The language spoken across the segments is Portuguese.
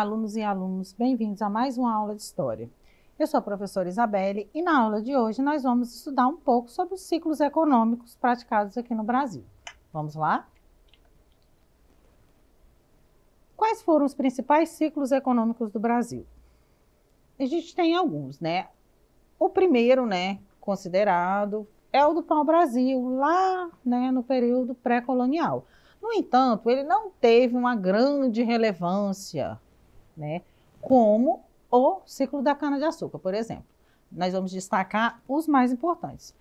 alunos e alunos, bem-vindos a mais uma aula de História. Eu sou a professora Isabelle e na aula de hoje nós vamos estudar um pouco sobre os ciclos econômicos praticados aqui no Brasil. Vamos lá? Quais foram os principais ciclos econômicos do Brasil? A gente tem alguns, né? O primeiro, né, considerado é o do pau-brasil, lá, né, no período pré-colonial. No entanto, ele não teve uma grande relevância né? Como o ciclo da cana-de-açúcar, por exemplo. Nós vamos destacar os mais importantes.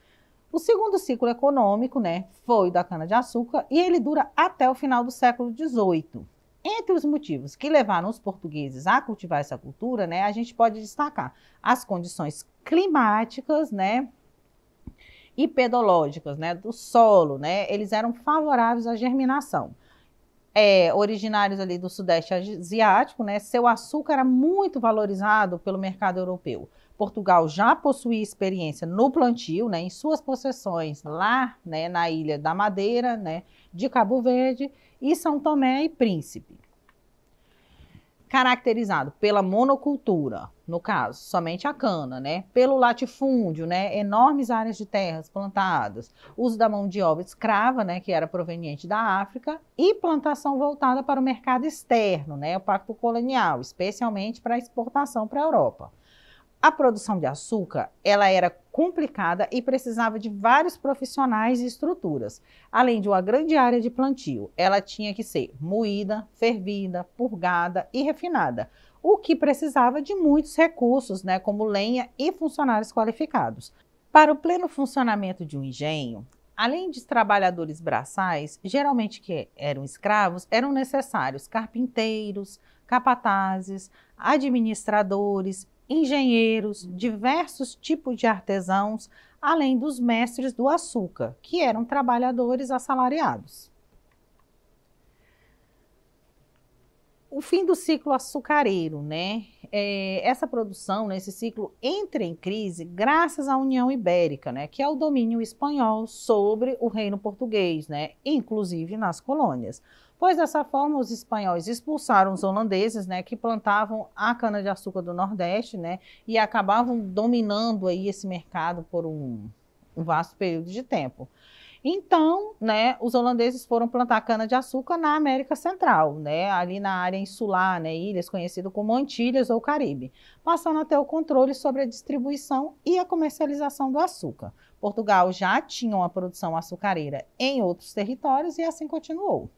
O segundo ciclo econômico, né, foi da cana-de-açúcar e ele dura até o final do século XVIII. Entre os motivos que levaram os portugueses a cultivar essa cultura, né, a gente pode destacar as condições climáticas, né, e pedológicas, né, do solo, né, eles eram favoráveis à germinação é, originários ali do Sudeste Asiático, né, seu açúcar era muito valorizado pelo mercado europeu. Portugal já possuía experiência no plantio, né, em suas possessões lá né, na Ilha da Madeira, né, de Cabo Verde e São Tomé e Príncipe. Caracterizado pela monocultura, no caso, somente a cana, né? Pelo latifúndio, né? Enormes áreas de terras plantadas, uso da mão de obra escrava, né? Que era proveniente da África, e plantação voltada para o mercado externo, né? O pacto colonial, especialmente para exportação para a Europa. A produção de açúcar, ela era complicada e precisava de vários profissionais e estruturas, além de uma grande área de plantio. Ela tinha que ser moída, fervida, purgada e refinada, o que precisava de muitos recursos, né, como lenha e funcionários qualificados. Para o pleno funcionamento de um engenho, além de trabalhadores braçais, geralmente que eram escravos, eram necessários carpinteiros, capatazes, administradores, engenheiros, diversos tipos de artesãos, além dos mestres do açúcar, que eram trabalhadores assalariados. o fim do ciclo açucareiro, né? É, essa produção, né, esse ciclo entra em crise graças à União Ibérica, né, que é o domínio espanhol sobre o reino português, né, inclusive nas colônias. Pois dessa forma, os espanhóis expulsaram os holandeses, né, que plantavam a cana-de-açúcar do Nordeste, né, e acabavam dominando aí esse mercado por um, um vasto período de tempo. Então, né, os holandeses foram plantar cana-de-açúcar na América Central, né, ali na área insular, né, ilhas conhecidas como Antilhas ou Caribe, passando até o controle sobre a distribuição e a comercialização do açúcar. Portugal já tinha uma produção açucareira em outros territórios e assim continuou.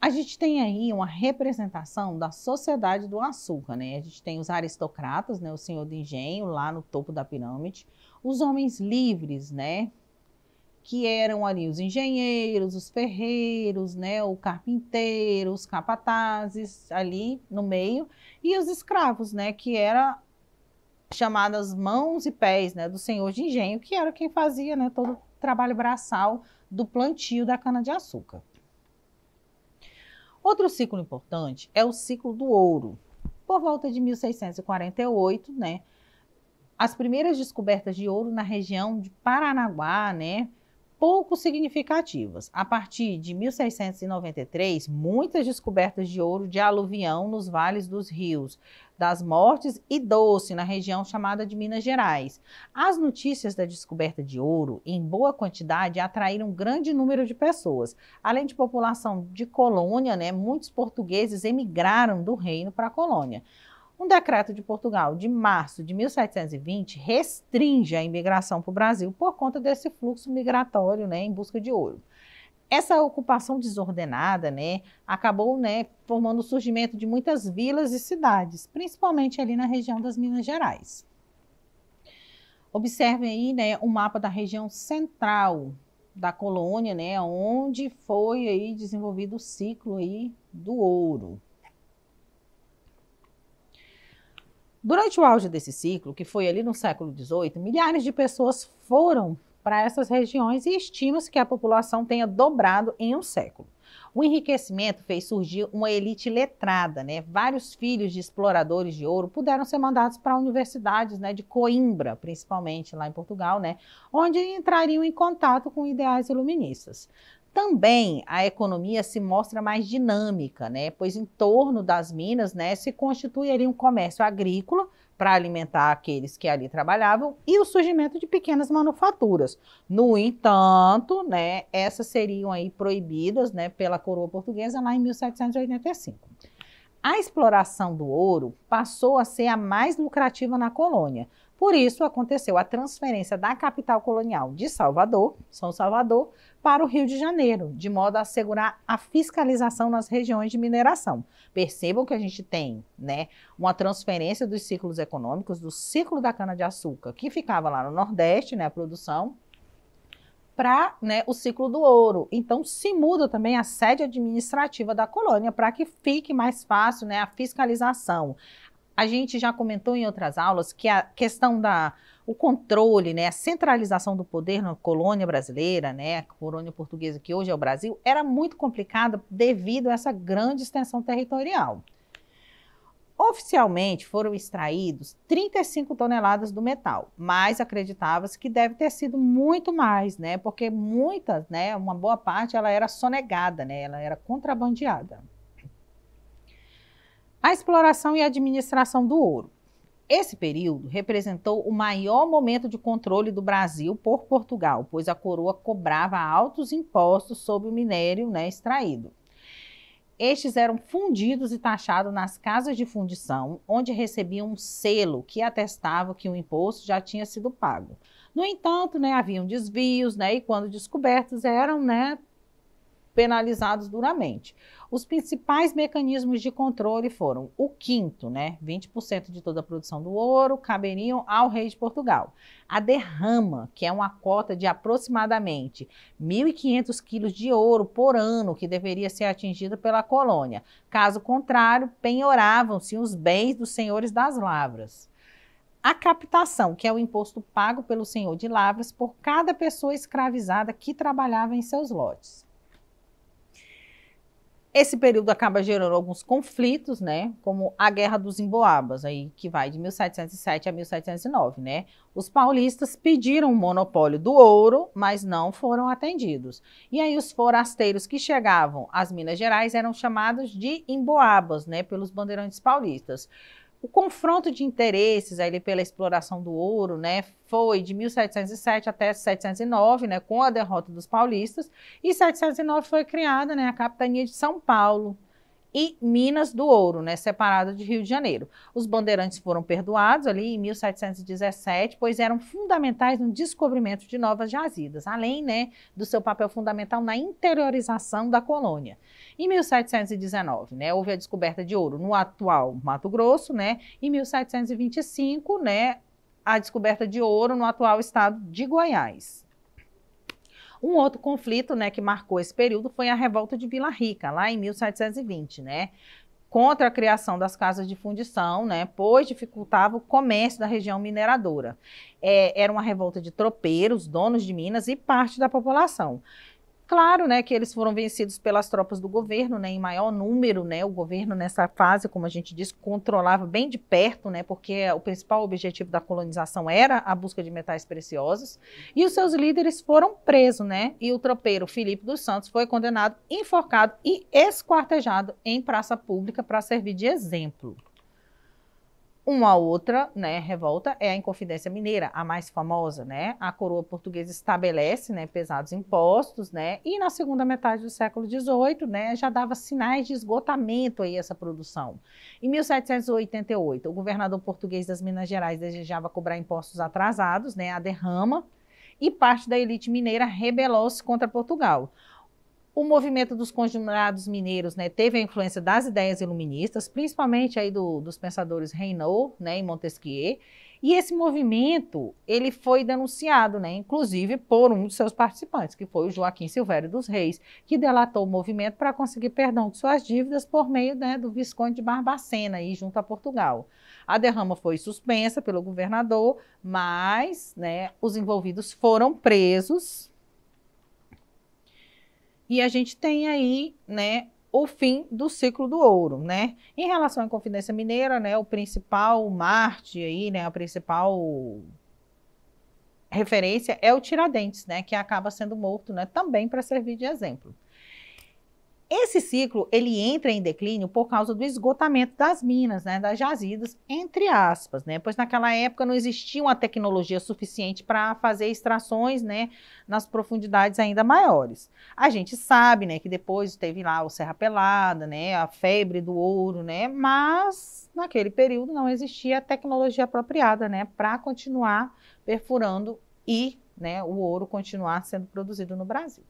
A gente tem aí uma representação da sociedade do açúcar, né? A gente tem os aristocratas, né, o senhor do engenho lá no topo da pirâmide, os homens livres, né, que eram ali os engenheiros, os ferreiros, né, o carpinteiro, os capatazes ali no meio, e os escravos, né, que era chamadas mãos e pés, né, do senhor de engenho, que era quem fazia, né, todo o trabalho braçal do plantio da cana de açúcar. Outro ciclo importante é o ciclo do ouro. Por volta de 1648, né, as primeiras descobertas de ouro na região de Paranaguá, né, pouco significativas. A partir de 1693, muitas descobertas de ouro de aluvião nos vales dos rios das Mortes e Doce, na região chamada de Minas Gerais. As notícias da descoberta de ouro, em boa quantidade, atraíram um grande número de pessoas. Além de população de colônia, né, muitos portugueses emigraram do reino para a colônia. Um decreto de Portugal de março de 1720 restringe a imigração para o Brasil por conta desse fluxo migratório né, em busca de ouro. Essa ocupação desordenada né, acabou né, formando o surgimento de muitas vilas e cidades, principalmente ali na região das Minas Gerais. Observe aí né, o mapa da região central da colônia, né, onde foi aí desenvolvido o ciclo aí do ouro. Durante o auge desse ciclo, que foi ali no século XVIII, milhares de pessoas foram para essas regiões e estima-se que a população tenha dobrado em um século. O enriquecimento fez surgir uma elite letrada, né? Vários filhos de exploradores de ouro puderam ser mandados para universidades, né, de Coimbra, principalmente lá em Portugal, né, onde entrariam em contato com ideais iluministas. Também a economia se mostra mais dinâmica, né? pois em torno das minas né, se constitui ali um comércio agrícola para alimentar aqueles que ali trabalhavam e o surgimento de pequenas manufaturas. No entanto, né, essas seriam aí proibidas né, pela coroa portuguesa lá em 1785. A exploração do ouro passou a ser a mais lucrativa na colônia. Por isso, aconteceu a transferência da capital colonial de Salvador, São Salvador, para o Rio de Janeiro, de modo a assegurar a fiscalização nas regiões de mineração. Percebam que a gente tem né, uma transferência dos ciclos econômicos, do ciclo da cana-de-açúcar, que ficava lá no Nordeste, né, a produção, para né, o ciclo do ouro. Então, se muda também a sede administrativa da colônia para que fique mais fácil né, a fiscalização. A gente já comentou em outras aulas que a questão da o controle, né, a centralização do poder na colônia brasileira, né, a colônia portuguesa que hoje é o Brasil, era muito complicada devido a essa grande extensão territorial. Oficialmente foram extraídos 35 toneladas do metal, mas acreditava-se que deve ter sido muito mais, né? Porque muitas, né, uma boa parte ela era sonegada, né? Ela era contrabandeada. A exploração e administração do ouro. Esse período representou o maior momento de controle do Brasil por Portugal, pois a coroa cobrava altos impostos sobre o minério né, extraído. Estes eram fundidos e taxados nas casas de fundição, onde recebiam um selo que atestava que o imposto já tinha sido pago. No entanto, né, haviam desvios, né, e quando descobertos eram né, penalizados duramente. Os principais mecanismos de controle foram o quinto, né, 20% de toda a produção do ouro caberiam ao rei de Portugal. A derrama, que é uma cota de aproximadamente 1.500 quilos de ouro por ano que deveria ser atingida pela colônia. Caso contrário, penhoravam-se os bens dos senhores das lavras. A captação, que é o imposto pago pelo senhor de lavras por cada pessoa escravizada que trabalhava em seus lotes. Esse período acaba gerando alguns conflitos, né, como a Guerra dos Emboabas, aí que vai de 1707 a 1709, né? Os paulistas pediram o monopólio do ouro, mas não foram atendidos. E aí os forasteiros que chegavam às Minas Gerais eram chamados de emboabas, né, pelos bandeirantes paulistas. O confronto de interesses ali pela exploração do ouro, né, foi de 1707 até 709, né, com a derrota dos paulistas, e 709 foi criada, né, a capitania de São Paulo, e Minas do Ouro, né, separada de Rio de Janeiro. Os bandeirantes foram perdoados ali em 1717, pois eram fundamentais no descobrimento de novas jazidas, além né, do seu papel fundamental na interiorização da colônia. Em 1719, né, houve a descoberta de ouro no atual Mato Grosso, né, em 1725, né, a descoberta de ouro no atual estado de Goiás. Um outro conflito, né, que marcou esse período foi a revolta de Vila Rica, lá em 1720, né? Contra a criação das casas de fundição, né, pois dificultava o comércio da região mineradora. É, era uma revolta de tropeiros, donos de minas e parte da população. Claro, né, que eles foram vencidos pelas tropas do governo, né, em maior número, né, o governo nessa fase, como a gente disse, controlava bem de perto, né, porque o principal objetivo da colonização era a busca de metais preciosos, e os seus líderes foram presos, né, e o tropeiro Felipe dos Santos foi condenado, enforcado e esquartejado em praça pública para servir de exemplo. Uma outra né, revolta é a Inconfidência Mineira, a mais famosa, né? A coroa portuguesa estabelece né, pesados impostos, né? E na segunda metade do século XVIII, né, já dava sinais de esgotamento aí essa produção. Em 1788, o governador português das Minas Gerais desejava cobrar impostos atrasados, né? A derrama, e parte da elite mineira rebelou-se contra Portugal o movimento dos conjurados mineiros né, teve a influência das ideias iluministas, principalmente aí do, dos pensadores Reynaud né, e Montesquieu, e esse movimento ele foi denunciado, né, inclusive por um de seus participantes, que foi o Joaquim Silvério dos Reis, que delatou o movimento para conseguir perdão de suas dívidas por meio né, do Visconde de Barbacena, aí, junto a Portugal. A derrama foi suspensa pelo governador, mas né, os envolvidos foram presos e a gente tem aí, né, o fim do ciclo do ouro, né? Em relação à Confidência Mineira, né, o principal Marte aí, né, a principal referência é o Tiradentes, né, que acaba sendo morto, né, também para servir de exemplo. Esse ciclo ele entra em declínio por causa do esgotamento das minas, né, das jazidas, entre aspas, né, pois naquela época não existia uma tecnologia suficiente para fazer extrações, né, nas profundidades ainda maiores. A gente sabe, né, que depois teve lá o Serra Pelada, né, a febre do ouro, né, mas naquele período não existia a tecnologia apropriada, né, para continuar perfurando e, né, o ouro continuar sendo produzido no Brasil.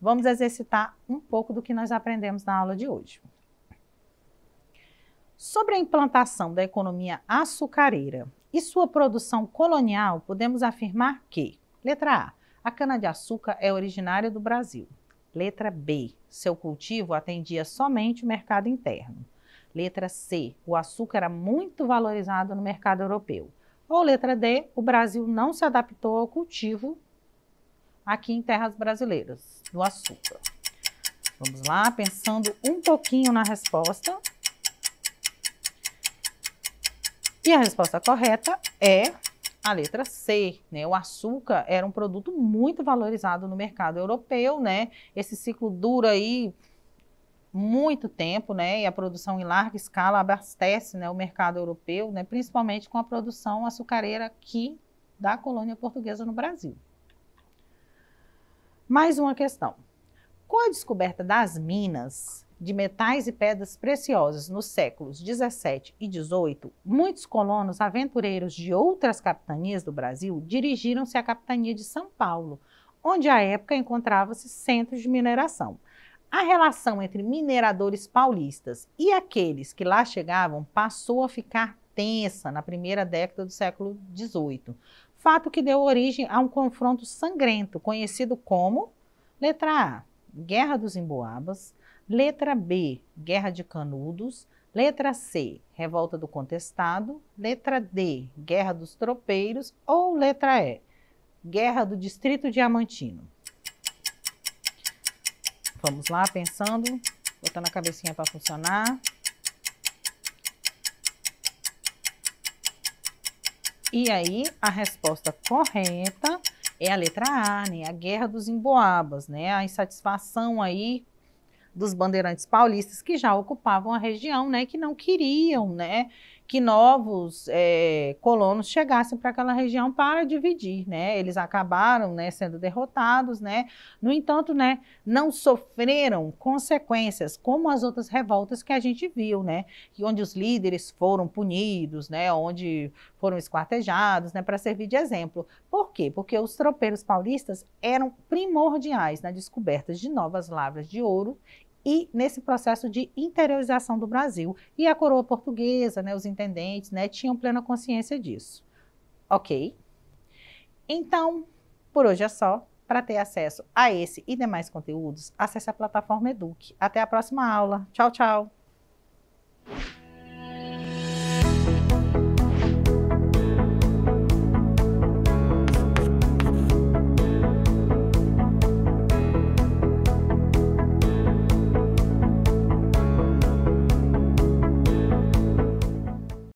Vamos exercitar um pouco do que nós aprendemos na aula de hoje. Sobre a implantação da economia açucareira e sua produção colonial, podemos afirmar que, letra A, a cana-de-açúcar é originária do Brasil. Letra B, seu cultivo atendia somente o mercado interno. Letra C, o açúcar era muito valorizado no mercado europeu. Ou letra D, o Brasil não se adaptou ao cultivo aqui em terras brasileiras do açúcar. Vamos lá, pensando um pouquinho na resposta. E a resposta correta é a letra C, né? O açúcar era um produto muito valorizado no mercado europeu, né? Esse ciclo dura aí muito tempo, né? E a produção em larga escala abastece, né, o mercado europeu, né, principalmente com a produção açucareira aqui da colônia portuguesa no Brasil. Mais uma questão. Com a descoberta das minas de metais e pedras preciosas nos séculos 17 e 18, muitos colonos aventureiros de outras capitanias do Brasil dirigiram-se à capitania de São Paulo, onde à época encontrava-se centro de mineração. A relação entre mineradores paulistas e aqueles que lá chegavam passou a ficar intensa na primeira década do século XVIII. Fato que deu origem a um confronto sangrento, conhecido como letra A, Guerra dos Emboabas, letra B, Guerra de Canudos, letra C, Revolta do Contestado, letra D, Guerra dos Tropeiros ou letra E, Guerra do Distrito Diamantino. Vamos lá, pensando, botando a cabecinha para funcionar. E aí, a resposta correta é a letra A, né? A guerra dos emboabas, né? A insatisfação aí dos bandeirantes paulistas que já ocupavam a região, né? Que não queriam, né? que novos é, colonos chegassem para aquela região para dividir, né? Eles acabaram, né, sendo derrotados, né? No entanto, né, não sofreram consequências como as outras revoltas que a gente viu, né? E onde os líderes foram punidos, né? Onde foram esquartejados, né? Para servir de exemplo. Por quê? Porque os tropeiros paulistas eram primordiais na descoberta de novas lavras de ouro e nesse processo de interiorização do Brasil. E a coroa portuguesa, né, os intendentes, né, tinham plena consciência disso. Ok? Então, por hoje é só. Para ter acesso a esse e demais conteúdos, acesse a plataforma Eduque. Até a próxima aula. Tchau, tchau!